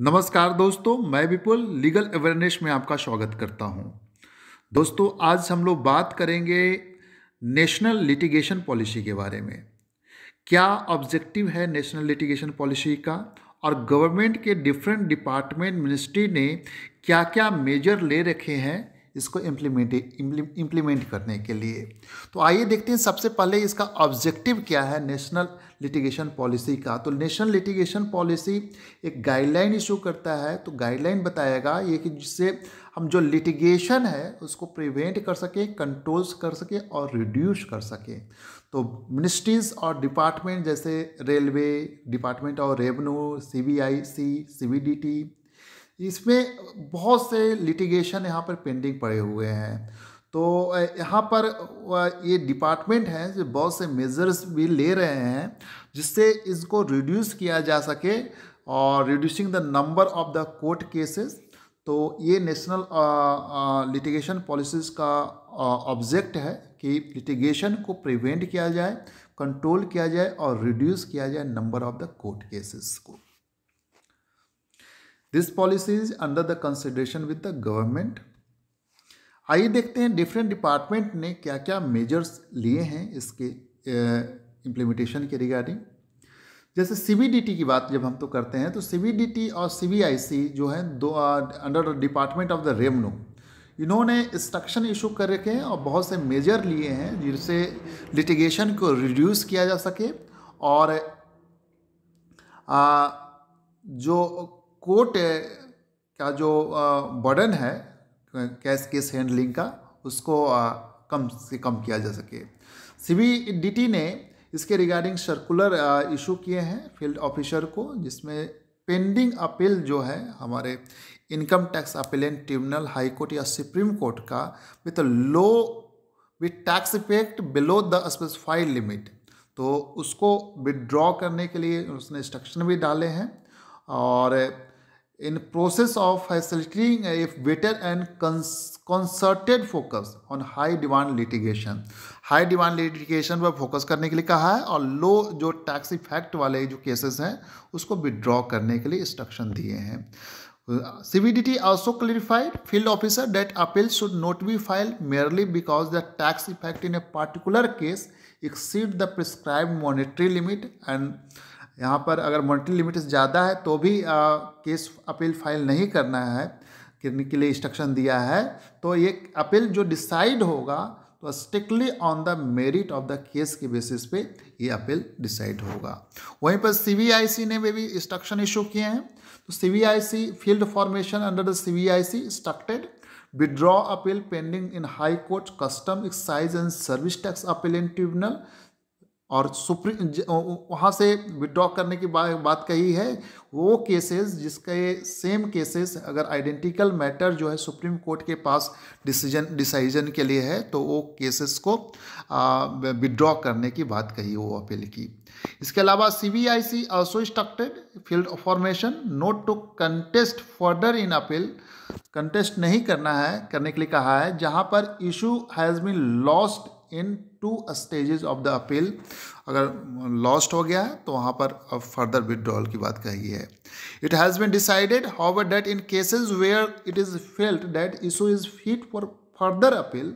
नमस्कार दोस्तों मैं विपुल लीगल अवेयरनेस में आपका स्वागत करता हूं दोस्तों आज हम लोग बात करेंगे नेशनल लिटिगेशन पॉलिसी के बारे में क्या ऑब्जेक्टिव है नेशनल लिटिगेशन पॉलिसी का और गवर्नमेंट के डिफरेंट डिपार्टमेंट मिनिस्ट्री ने क्या क्या मेजर ले रखे हैं इसको इम्प्लीमेंट इम्प्लीमेंट करने के लिए तो आइए देखते हैं सबसे पहले इसका ऑब्जेक्टिव क्या है नेशनल लिटिगेशन पॉलिसी का तो नेशनल लिटिगेशन पॉलिसी एक गाइडलाइन इशू करता है तो गाइडलाइन बताएगा ये कि जिससे हम जो लिटिगेशन है उसको प्रिवेंट कर सकें कंट्रोल्स कर सकें और रिड्यूस कर सकें तो मिनिस्ट्रीज और डिपार्टमेंट जैसे railway department of revenue C B I C C B D T इसमें बहुत से लिटिगेशन यहाँ पर पेंडिंग पड़े हुए हैं तो यहाँ पर ये डिपार्टमेंट हैं जो बहुत से मेजर्स भी ले रहे हैं जिससे इसको रिड्यूस किया जा सके और reducing the number of the court cases तो ये नेशनल लिटिगेशन पॉलिसीज़ का ऑब्जेक्ट है कि लिटिगेशन को प्रिवेंट किया जाए कंट्रोल किया जाए और रिड्यूस किया जाए number of the court cases को this policy is under the consideration with the government आइए देखते हैं डिफरेंट डिपार्टमेंट ने क्या क्या मेजर्स लिए हैं इसके इम्प्लीमेंटेशन के रिगार्डिंग जैसे टी की बात जब हम तो करते हैं तो टी और सी जो है दो under department of the revenue इन्होंने इंस्ट्रक्शन इशू कर रखे हैं और बहुत से मेजर लिए हैं जिनसे लिटिगेशन को रिड्यूस किया जा सके और आ, जो कोर्ट का जो बर्डन है कैश केस हैंडलिंग का उसको कम से कम किया जा सके सीबीडीटी ने इसके रिगार्डिंग सर्कुलर इशू किए हैं फील्ड ऑफिसर को जिसमें पेंडिंग अपील जो है हमारे income tax appellate tribunal high court या सुप्रीम कोर्ट का with low with tax effect below the specified limit तो उसको विदड्रॉ करने के लिए उसने इंस्ट्रक्शन भी डाले हैं और in process of facilitating a better and concerted focus on high demand litigation high demand litigation पर focus करने के लिए कहा है और low जो tax effect वाले जो cases हैं उसको withdraw करने के लिए instruction दिए हैं CVDT also clarified field officer that appeals should not be filed merely because the tax effect in a particular case exceed the prescribed monetary limit and यहाँ पर अगर मॉनिटरी लिमिट ज़्यादा है तो भी आ, केस अपील फाइल नहीं करना है करने के लिए इंस्ट्रक्शन दिया है तो ये अपील जो डिसाइड होगा तो strictly on the merit of the case के बेसिस पे ये अपील डिसाइड होगा वहीं पर सीबीआईसी ने भी इंस्ट्रक्शन इशू किए हैं तो CBIC field formation under the CBIC instructed withdraw appeal pending in high court custom excise and service tax appeal in tribunal और सुप्रीम वहाँ से विड्रॉ करने की बा, बात कही है वो केसेस जिसके सेम केसेस अगर आइडेंटिकल मैटर जो है सुप्रीम कोर्ट के पास डिसीजन डिसाइजन के लिए है तो वो केसेस को विड्रॉ करने की बात कही वो अपील की इसके अलावा C B I C also instructed field formation not to contest further in appeal contest नहीं करना है करने के लिए कहा है जहाँ पर issue has been lost in two stages of the appeal अगर लॉस्ट हो गया है तो वहाँ पर अब फर्दर विड्रॉल की बात कही है it has been decided how that in cases where it is that issue is fit for further appeal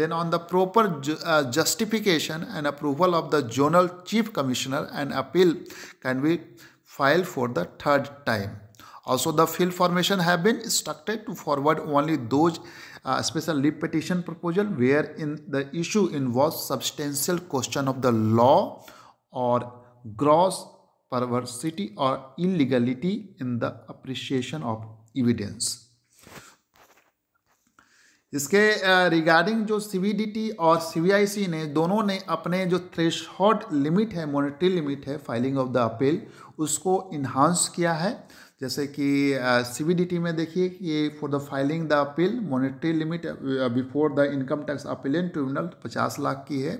then on the proper ju uh, justification and approval of the zonal chief commissioner an appeal can be filed for the third time also the field formation have been instructed to forward only those special leave petition proposal where in the issue in was substantial question of the law और gross perversity और illegality in the appreciation of evidence इसके regarding uh, जो T और CBIC ने दोनों ने अपने जो थ्रेश हॉट लिमिट है मॉनिटरी लिमिट है फाइलिंग ऑफ द अपील उसको इन्हांस किया है जैसे कि सीबीडीटी में देखिए कि for the filing the appeal monetary limit before the income tax and tribunal पचास लाख की है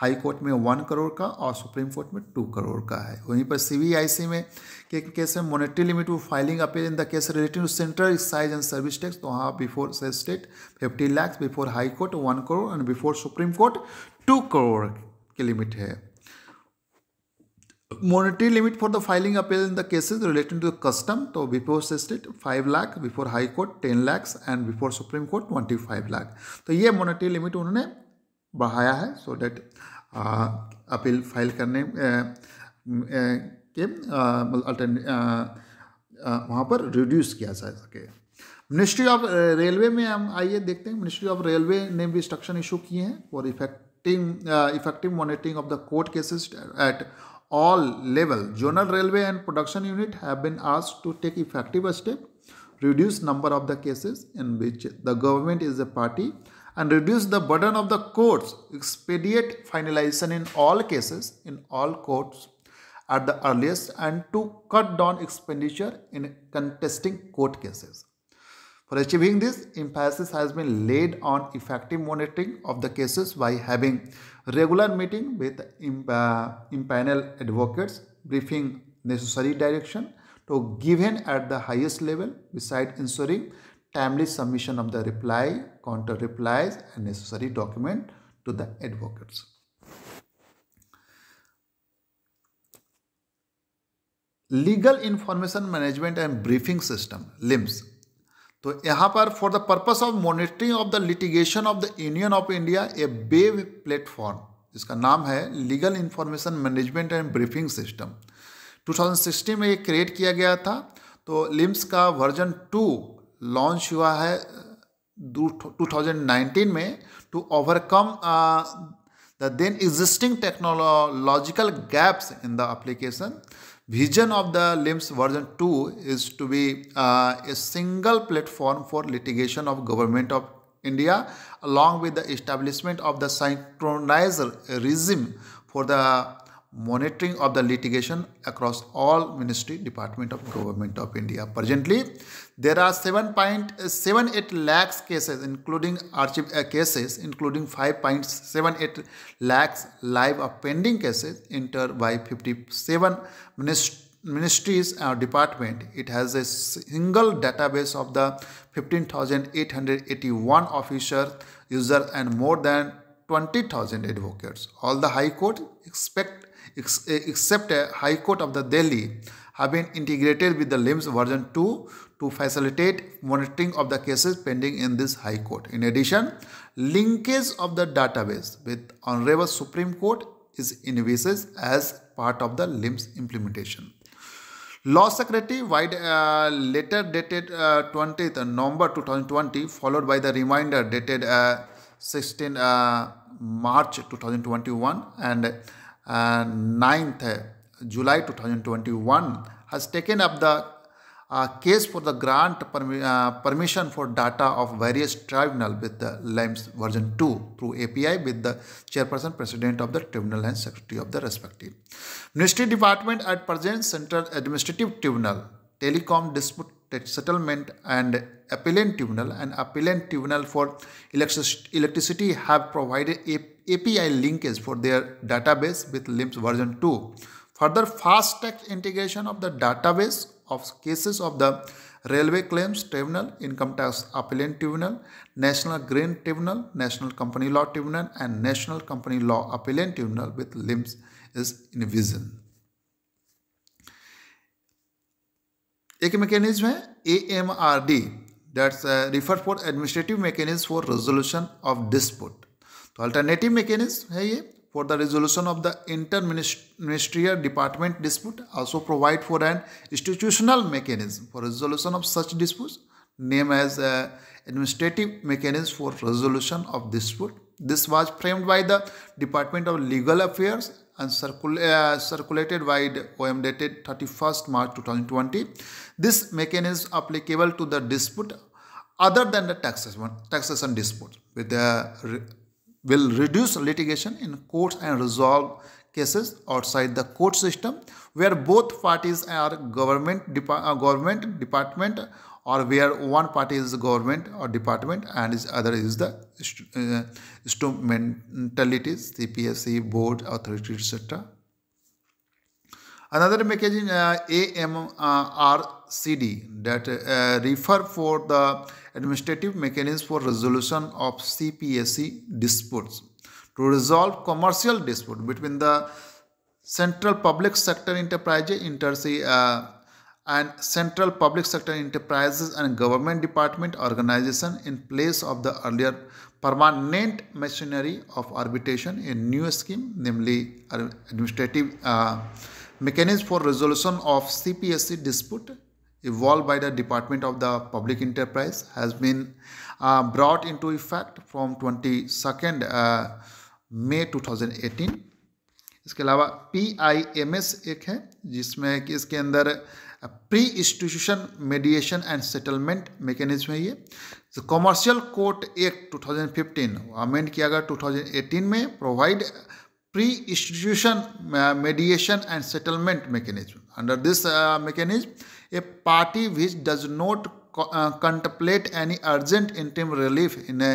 हाई कोर्ट में वन करोड़ का और सुप्रीम कोर्ट में टू करोड़ का है वहीं पर सीबीआईसी में के केस में मॉनिटरी लिमिट वो filing appeal in the case relative to central excise and service tax तो हाँ before CESTAT fifty lakhs before high court one crore and before supreme court two crore की लिमिट है monetary limit for the filing appeal in the cases related to custom तो before CESTAT five lakh before high court ten lakhs and before supreme court twenty five lakh तो ये monetary limit उन्होंने बढ़ाया है so that appeal file करने के मतलब वहाँ पर रिड्यूस किया जा सके मिनिस्ट्री ऑफ रेलवे में हम आइए देखते हैं मिनिस्ट्री ऑफ रेलवे ने भी इंस्ट्रक्शन इशू किए हैं for effecting effective monitoring of the court cases at all level zonal railway and production unit have been asked to take effective step reduce number of the cases in which the government is a party and reduce the burden of the courts expedite finalization in all cases in all courts at the earliest and to cut down expenditure in contesting court cases for achieving this emphasis has been laid on effective monitoring of the cases by having regular meeting with impanel uh, advocates briefing necessary direction to given at the highest level besides ensuring timely submission of the reply, counter replies and necessary document to the advocates. Legal Information Management and Briefing System LIMS तो यहाँ पर for the purpose of monitoring of the litigation of the union of India a web platform जिसका नाम है legal information management and briefing system 2016 में ये create किया गया था तो लिम्स का वर्जन टू लॉन्च हुआ है 2019 में to overcome the then existing technological gaps in the application Vision of the LIMS version 2 is to be uh, a single platform for litigation of government of India along with the establishment of the synchronizer regime for the monitoring of the litigation across all ministry department of government of india presently there are 7.78 lakhs cases including archive uh, cases including 5.78 lakhs live or pending cases entered by 57 ministries or uh, department it has a single database of the 15881 officers users and more than 20000 advocates all the high court expect, ex, eh, except a High Court of the Delhi have been integrated with the LIMS version 2 to facilitate monitoring of the cases pending in this High Court. In addition, linkage of the database with Honorable Supreme Court is envisaged as part of the LIMS implementation. Law Secretary wide uh, letter dated uh, 20th November 2020 followed by the reminder dated uh, 16 uh, March 2021 and uh, 9th uh, July 2021 has taken up the uh, case for the grant permi uh, permission for data of various tribunal with the LIMS version 2 through API with the chairperson, president of the tribunal and secretary of the respective. Ministry department at present central administrative tribunal, telecom dispute settlement and appellant tribunal and appellant tribunal for electricity have provided API linkage for their database with LIMS version 2. Further, fast-track integration of the database of cases of the Railway Claims Tribunal, Income Tax Appellant Tribunal, National Green Tribunal, National Company Law Tribunal and National Company Law Appellant Tribunal with LIMS is envisioned. एक mechanism है A M R D that's refer for administrative mechanism for resolution of dispute तो alternative mechanism है ये for the resolution of the inter ministerial department dispute also provide for an institutional mechanism for resolution of such dispute name as administrative mechanism for resolution of dispute this was framed by the department of legal affairs and uh, circulated by the OM dated 31st March 2020. This mechanism applicable to the dispute other than the taxation, taxation dispute with the, will reduce litigation in courts and resolve cases outside the court system where both parties are government, uh, government department or where one party is the government or department and is other is the uh, instrumentalities, the PSC, board, authority, etc. Another mechanism uh, AMRCD that uh, refer for the administrative mechanism for resolution of CPSC disputes to resolve commercial dispute between the central public sector enterprise inter uh, and central public sector enterprises and government department organization in place of the earlier permanent machinery of arbitration a new scheme namely administrative uh, mechanism for resolution of cpsc dispute evolved by the department of the public enterprise has been uh, brought into effect from 22nd uh, 2018 इसके अलावा P I am S एक है जिसमें कि इसके अंदर pre institution mediation and settlement mechanism है ये तो कॉमर्शियल कोर्ट एक्ट 2015 अमेंड किया गया 2018 में provide pre institution mediation and settlement mechanism under this mechanism a party which does not uh, contemplate any urgent interim relief in a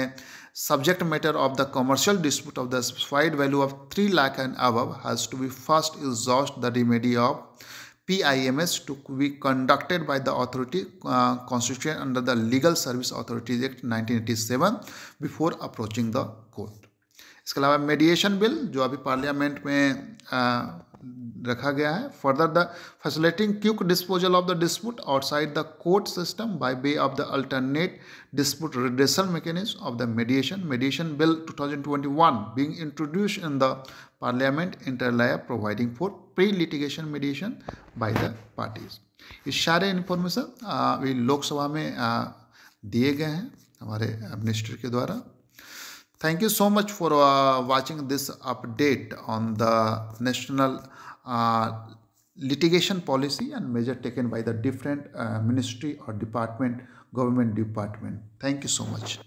subject matter of the commercial dispute of the specified value of 3 lakh and above has to be first exhaust the remedy of PIMS to be conducted by the authority uh, constituted under the Legal Service Authorities Act 1987 before approaching the court. इसके अलावा मेडिएशन bill जो अभी parliament में आ, रखा गया है further the facilitating quick disposal of the dispute outside the court system by way of the alternate dispute redressal mechanism of the mediation mediation bill 2021 being introduce in the parliament inter alia providing for pre litigation mediation by the parties ये सारे information अभी लोकसभा में दिए गए हैं हमारे minister के द्वारा Thank you so much for uh, watching this update on the national uh, litigation policy and measure taken by the different uh, ministry or department, government department. Thank you so much.